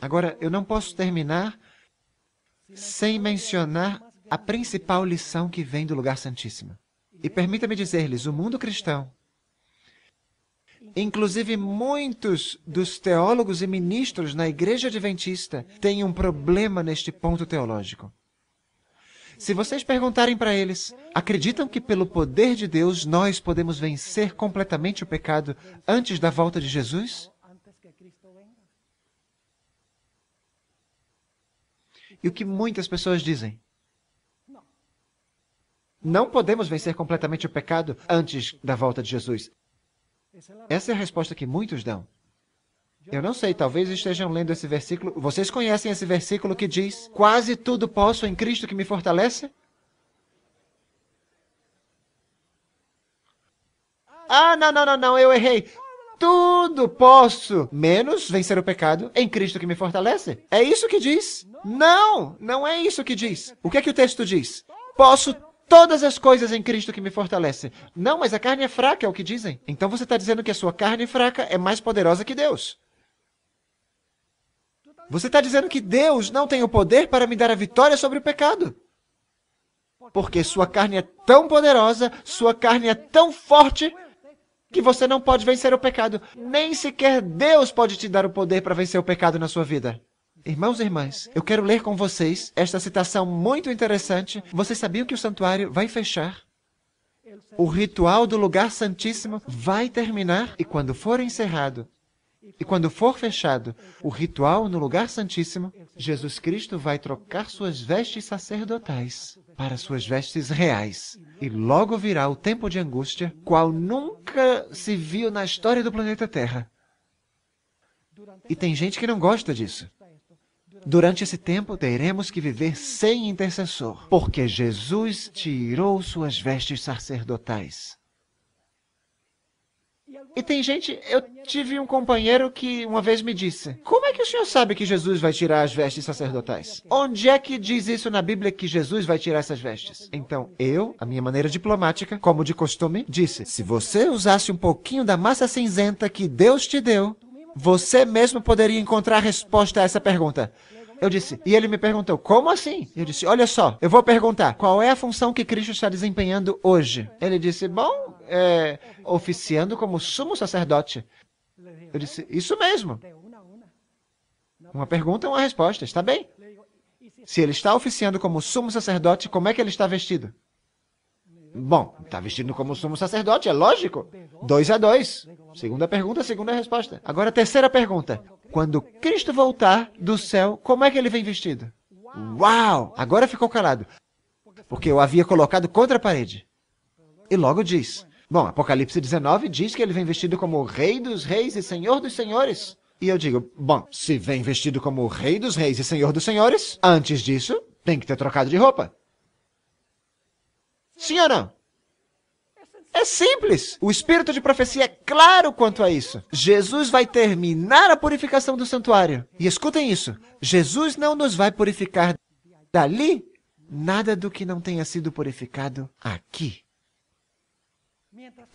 Agora, eu não posso terminar sem mencionar a principal lição que vem do lugar santíssimo. E permita-me dizer-lhes, o mundo cristão, inclusive muitos dos teólogos e ministros na igreja adventista têm um problema neste ponto teológico. Se vocês perguntarem para eles, acreditam que pelo poder de Deus nós podemos vencer completamente o pecado antes da volta de Jesus? E o que muitas pessoas dizem? Não podemos vencer completamente o pecado antes da volta de Jesus. Essa é a resposta que muitos dão. Eu não sei, talvez estejam lendo esse versículo. Vocês conhecem esse versículo que diz: Quase tudo posso em Cristo que me fortalece? Ah, não, não, não, não, eu errei tudo posso, menos vencer o pecado em Cristo que me fortalece. É isso que diz? Não, não é isso que diz. O que é que o texto diz? Posso todas as coisas em Cristo que me fortalece. Não, mas a carne é fraca, é o que dizem. Então você está dizendo que a sua carne fraca é mais poderosa que Deus. Você está dizendo que Deus não tem o poder para me dar a vitória sobre o pecado. Porque sua carne é tão poderosa, sua carne é tão forte, que você não pode vencer o pecado. Nem sequer Deus pode te dar o poder para vencer o pecado na sua vida. Irmãos e irmãs, eu quero ler com vocês esta citação muito interessante. Vocês sabiam que o santuário vai fechar? O ritual do lugar santíssimo vai terminar e quando for encerrado, e quando for fechado o ritual no lugar santíssimo, Jesus Cristo vai trocar suas vestes sacerdotais para suas vestes reais. E logo virá o tempo de angústia, qual nunca se viu na história do planeta Terra. E tem gente que não gosta disso. Durante esse tempo teremos que viver sem intercessor, porque Jesus tirou suas vestes sacerdotais. E tem gente, eu tive um companheiro que uma vez me disse: Como é que o senhor sabe que Jesus vai tirar as vestes sacerdotais? Onde é que diz isso na Bíblia que Jesus vai tirar essas vestes? Então, eu, a minha maneira diplomática, como de costume, disse: Se você usasse um pouquinho da massa cinzenta que Deus te deu, você mesmo poderia encontrar a resposta a essa pergunta. Eu disse, e ele me perguntou, como assim? Eu disse, olha só, eu vou perguntar, qual é a função que Cristo está desempenhando hoje? Ele disse, bom, é, oficiando como sumo sacerdote. Eu disse, isso mesmo. Uma pergunta e uma resposta, está bem? Se ele está oficiando como sumo sacerdote, como é que ele está vestido? Bom, está vestido como sumo sacerdote, é lógico. Dois a dois. Segunda pergunta, segunda resposta. Agora, terceira pergunta. Quando Cristo voltar do céu, como é que ele vem vestido? Uau! Agora ficou calado. Porque eu havia colocado contra a parede. E logo diz, Bom, Apocalipse 19 diz que ele vem vestido como Rei dos Reis e Senhor dos Senhores. E eu digo, bom, se vem vestido como Rei dos Reis e Senhor dos Senhores, antes disso, tem que ter trocado de roupa. Sim ou não? É simples. O espírito de profecia é claro quanto a isso. Jesus vai terminar a purificação do santuário. E escutem isso: Jesus não nos vai purificar dali nada do que não tenha sido purificado aqui.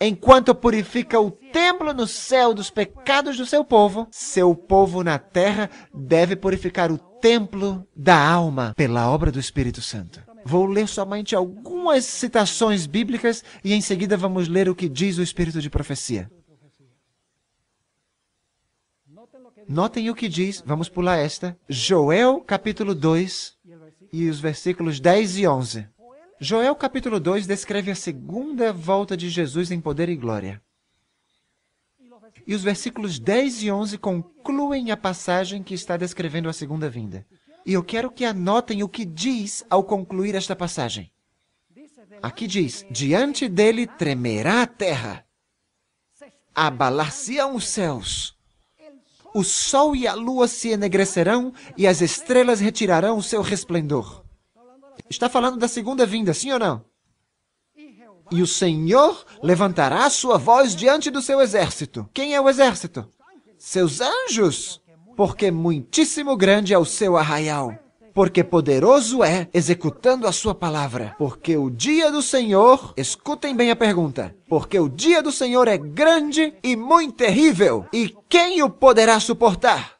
Enquanto purifica o templo no céu dos pecados do seu povo, seu povo na terra deve purificar o templo da alma pela obra do Espírito Santo. Vou ler somente algumas citações bíblicas e em seguida vamos ler o que diz o Espírito de profecia. Notem o que diz, vamos pular esta, Joel capítulo 2 e os versículos 10 e 11. Joel capítulo 2 descreve a segunda volta de Jesus em poder e glória. E os versículos 10 e 11 concluem a passagem que está descrevendo a segunda vinda. E eu quero que anotem o que diz ao concluir esta passagem. Aqui diz: Diante dele tremerá a terra, abalar-se-ão os céus, o sol e a lua se enegrecerão e as estrelas retirarão o seu resplendor. Está falando da segunda vinda, sim ou não? E o Senhor levantará sua voz diante do seu exército. Quem é o exército? Seus anjos. Porque muitíssimo grande é o seu arraial. Porque poderoso é, executando a sua palavra. Porque o dia do Senhor, escutem bem a pergunta, porque o dia do Senhor é grande e muito terrível. E quem o poderá suportar?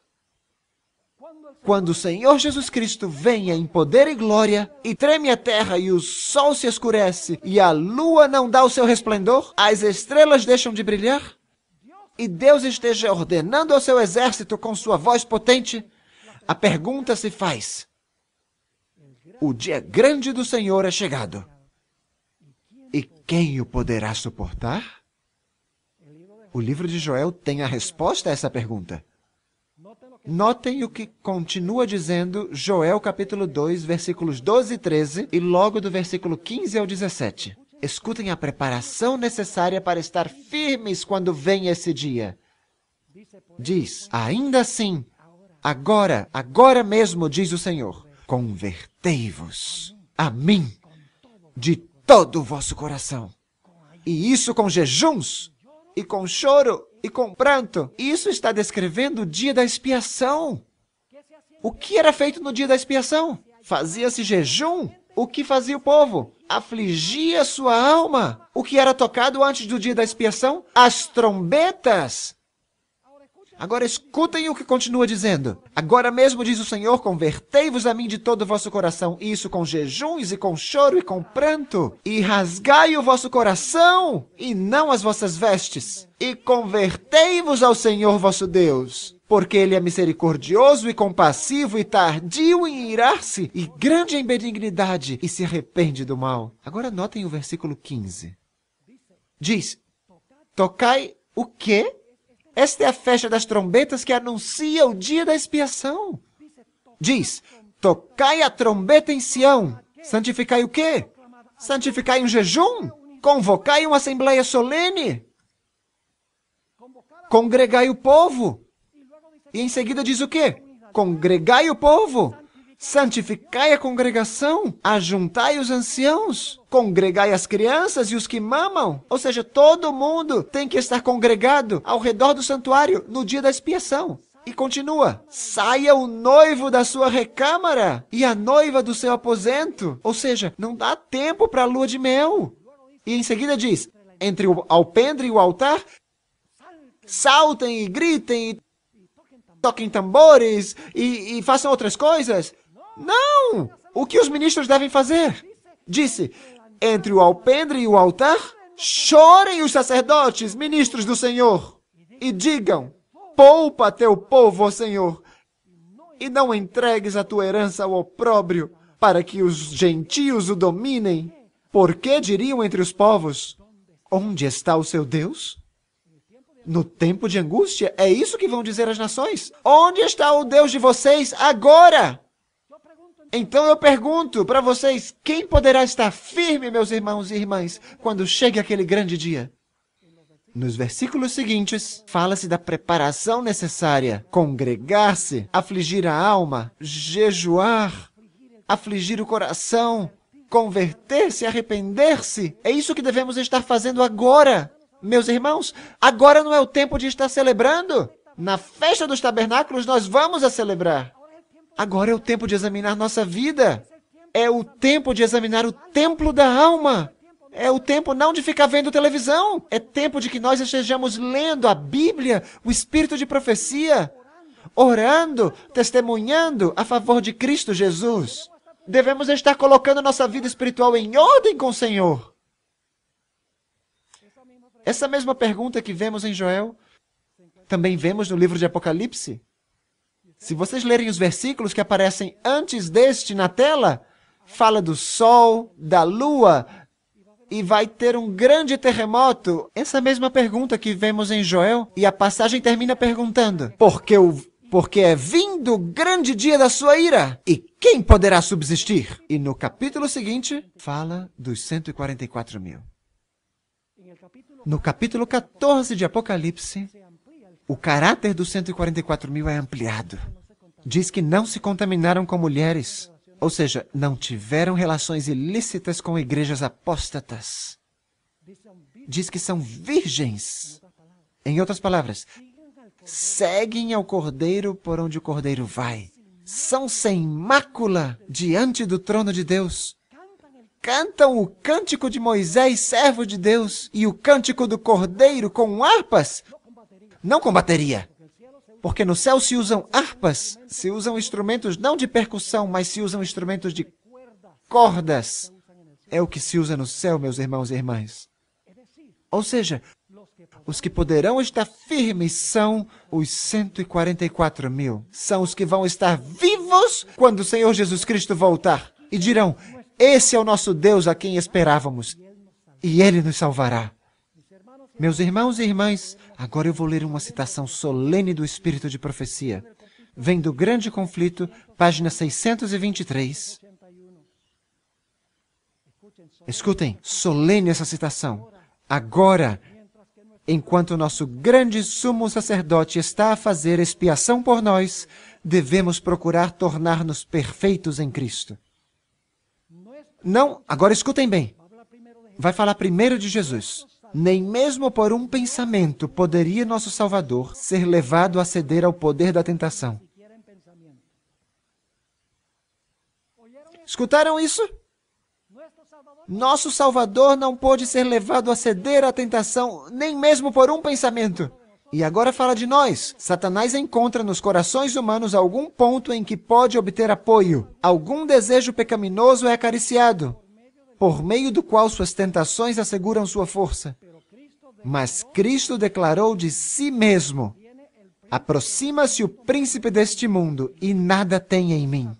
quando o Senhor Jesus Cristo venha em poder e glória, e treme a terra e o sol se escurece, e a lua não dá o seu resplendor, as estrelas deixam de brilhar, e Deus esteja ordenando ao seu exército com sua voz potente, a pergunta se faz: O dia grande do Senhor é chegado. E quem o poderá suportar? O livro de Joel tem a resposta a essa pergunta. Notem o que continua dizendo Joel capítulo 2, versículos 12 e 13, e logo do versículo 15 ao 17. Escutem a preparação necessária para estar firmes quando vem esse dia. Diz, ainda assim, agora, agora mesmo, diz o Senhor, convertei-vos a mim de todo o vosso coração. E isso com jejuns, e com choro, e com pranto. Isso está descrevendo o dia da expiação. O que era feito no dia da expiação? Fazia-se jejum. O que fazia o povo? Afligia sua alma. O que era tocado antes do dia da expiação? As trombetas. Agora escutem o que continua dizendo. Agora mesmo diz o Senhor: convertei-vos a mim de todo o vosso coração, isso com jejuns e com choro e com pranto, e rasgai o vosso coração e não as vossas vestes, e convertei-vos ao Senhor vosso Deus. Porque ele é misericordioso e compassivo e tardio em irar-se e grande em benignidade e se arrepende do mal. Agora notem o versículo 15. Diz: Tocai o quê? Esta é a festa das trombetas que anuncia o dia da expiação. Diz: Tocai a trombeta em Sião. Santificai o quê? Santificai um jejum? Convocai uma assembleia solene? Congregai o povo? E em seguida diz o quê? Congregai o povo? santificai a congregação, ajuntai os anciãos, congregai as crianças e os que mamam. Ou seja, todo mundo tem que estar congregado ao redor do santuário no dia da expiação. E continua: saia o noivo da sua recâmara e a noiva do seu aposento. Ou seja, não dá tempo para a lua de mel. E em seguida diz: entre o alpendre e o altar, saltem e gritem e toquem tambores e, e façam outras coisas. Não! O que os ministros devem fazer? Disse: entre o alpendre e o altar, chorem os sacerdotes, ministros do Senhor, e digam: poupa teu povo, ó Senhor, e não entregues a tua herança ao opróbrio, para que os gentios o dominem. Porque diriam entre os povos: onde está o seu Deus? No tempo de angústia, é isso que vão dizer as nações. Onde está o Deus de vocês agora? Então eu pergunto para vocês: quem poderá estar firme, meus irmãos e irmãs, quando chegue aquele grande dia? Nos versículos seguintes, fala-se da preparação necessária: congregar-se, afligir a alma, jejuar, afligir o coração, converter-se, arrepender-se. É isso que devemos estar fazendo agora. Meus irmãos, agora não é o tempo de estar celebrando. Na festa dos tabernáculos nós vamos a celebrar. Agora é o tempo de examinar nossa vida. É o tempo de examinar o templo da alma. É o tempo não de ficar vendo televisão. É tempo de que nós estejamos lendo a Bíblia, o espírito de profecia, orando, testemunhando a favor de Cristo Jesus. Devemos estar colocando nossa vida espiritual em ordem com o Senhor. Essa mesma pergunta que vemos em Joel, também vemos no livro de Apocalipse. Se vocês lerem os versículos que aparecem antes deste na tela, fala do sol, da lua, e vai ter um grande terremoto. Essa mesma pergunta que vemos em Joel, e a passagem termina perguntando, porque o porque é vindo o grande dia da sua ira, e quem poderá subsistir? E no capítulo seguinte, fala dos 144 mil. No capítulo 14 de Apocalipse, o caráter dos 144 mil é ampliado. Diz que não se contaminaram com mulheres, ou seja, não tiveram relações ilícitas com igrejas apóstatas. Diz que são virgens. Em outras palavras, seguem ao Cordeiro por onde o Cordeiro vai. São sem mácula diante do trono de Deus. Cantam o cântico de Moisés, servo de Deus, e o cântico do Cordeiro com harpas, não com bateria. Porque no céu se usam harpas, se usam instrumentos não de percussão, mas se usam instrumentos de cordas. É o que se usa no céu, meus irmãos e irmãs. Ou seja, os que poderão estar firmes são os 144 mil. São os que vão estar vivos quando o Senhor Jesus Cristo voltar. E dirão: Esse é o nosso Deus a quem esperávamos, e ele nos salvará. Meus irmãos e irmãs, agora eu vou ler uma citação solene do Espírito de Profecia. Vem do Grande Conflito, página 623. Escutem, solene essa citação. Agora, enquanto o nosso grande sumo sacerdote está a fazer expiação por nós, devemos procurar tornar-nos perfeitos em Cristo. Não, agora escutem bem. Vai falar primeiro de Jesus. Nem mesmo por um pensamento poderia nosso Salvador ser levado a ceder ao poder da tentação. Escutaram isso? Nosso Salvador não pôde ser levado a ceder à tentação, nem mesmo por um pensamento. E agora fala de nós. Satanás encontra nos corações humanos algum ponto em que pode obter apoio. Algum desejo pecaminoso é acariciado por meio do qual suas tentações asseguram sua força. Mas Cristo declarou de si mesmo: Aproxima-se o príncipe deste mundo e nada tem em mim.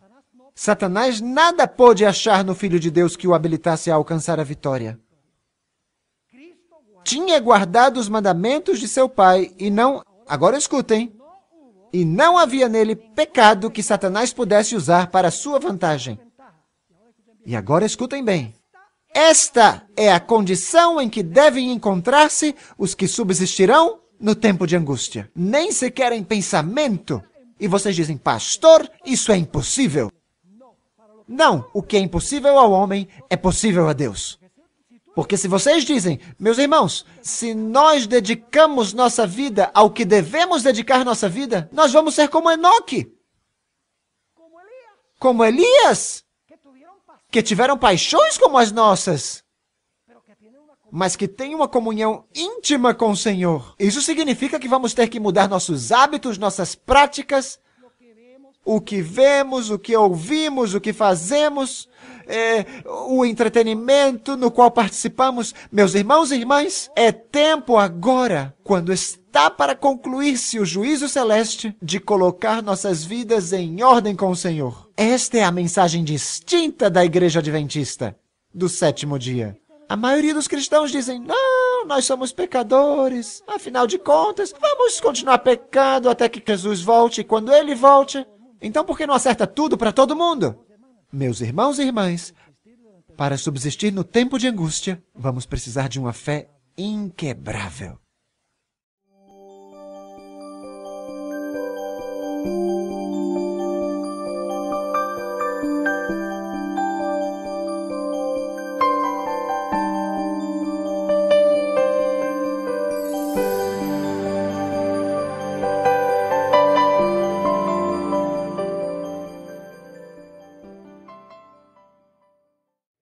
Satanás nada pôde achar no Filho de Deus que o habilitasse a alcançar a vitória. Tinha guardado os mandamentos de seu pai e não. Agora escutem. E não havia nele pecado que Satanás pudesse usar para sua vantagem. E agora escutem bem. Esta é a condição em que devem encontrar-se os que subsistirão no tempo de angústia. Nem sequer em pensamento. E vocês dizem, pastor, isso é impossível. Não, o que é impossível ao homem é possível a Deus. Porque se vocês dizem, meus irmãos, se nós dedicamos nossa vida ao que devemos dedicar nossa vida, nós vamos ser como Enoque. Como Elias que tiveram paixões como as nossas, mas que têm uma comunhão íntima com o Senhor. Isso significa que vamos ter que mudar nossos hábitos, nossas práticas, o que vemos, o que ouvimos, o que fazemos, é, o entretenimento no qual participamos. Meus irmãos e irmãs, é tempo agora, quando está para concluir-se o juízo celeste, de colocar nossas vidas em ordem com o Senhor. Esta é a mensagem distinta da Igreja Adventista do sétimo dia. A maioria dos cristãos dizem: não, nós somos pecadores. Afinal de contas, vamos continuar pecando até que Jesus volte. E quando ele volte, então por que não acerta tudo para todo mundo? Meus irmãos e irmãs, para subsistir no tempo de angústia, vamos precisar de uma fé inquebrável.